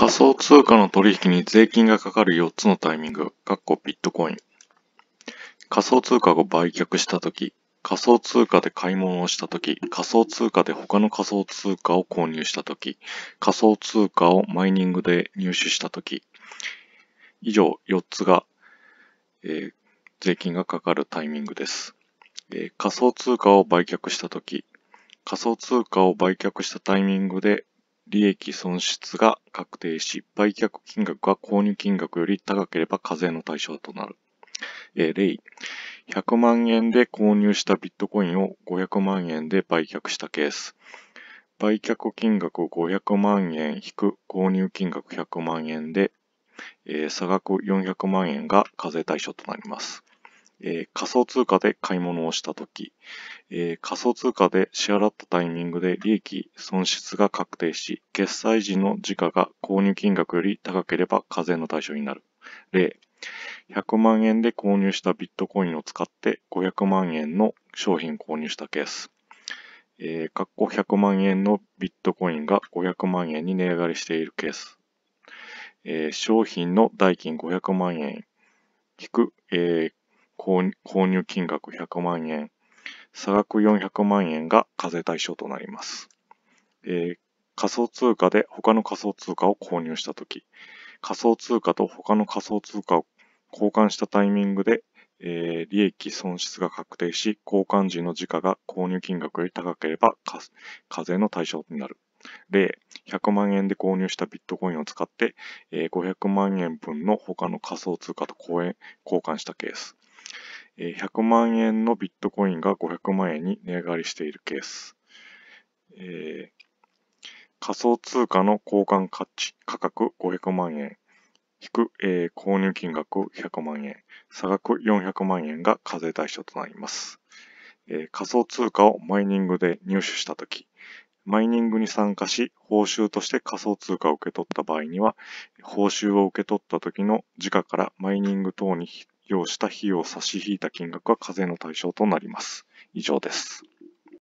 仮想通貨の取引に税金がかかる4つのタイミング、かっこビットコイン。仮想通貨を売却したとき、仮想通貨で買い物をしたとき、仮想通貨で他の仮想通貨を購入したとき、仮想通貨をマイニングで入手したとき、以上4つが、えー、税金がかかるタイミングです。えー、仮想通貨を売却したとき、仮想通貨を売却したタイミングで利益損失が確定し、売却金額が購入金額より高ければ課税の対象となる。えー、例、100万円で購入したビットコインを500万円で売却したケース。売却金額500万円引く購入金額100万円で、えー、差額400万円が課税対象となります。えー、仮想通貨で買い物をしたとき、えー、仮想通貨で支払ったタイミングで利益、損失が確定し、決済時の時価が購入金額より高ければ課税の対象になる。例、100万円で購入したビットコインを使って500万円の商品購入したケース。えー、っこ100万円のビットコインが500万円に値上がりしているケース。えー、商品の代金500万円、引く、えー、購入金額100万円、差額400万円が課税対象となります。えー、仮想通貨で他の仮想通貨を購入したとき、仮想通貨と他の仮想通貨を交換したタイミングで、えー、利益損失が確定し、交換時の時価が購入金額より高ければ課税の対象になる。例、100万円で購入したビットコインを使って、500万円分の他の仮想通貨と交換したケース。100万円のビットコインが500万円に値上がりしているケース。えー、仮想通貨の交換価値価格500万円。引く、えー、購入金額100万円。差額400万円が課税対象となります。えー、仮想通貨をマイニングで入手したとき、マイニングに参加し、報酬として仮想通貨を受け取った場合には、報酬を受け取った時の時価からマイニング等に用した費用を差し引いた金額は課税の対象となります。以上です。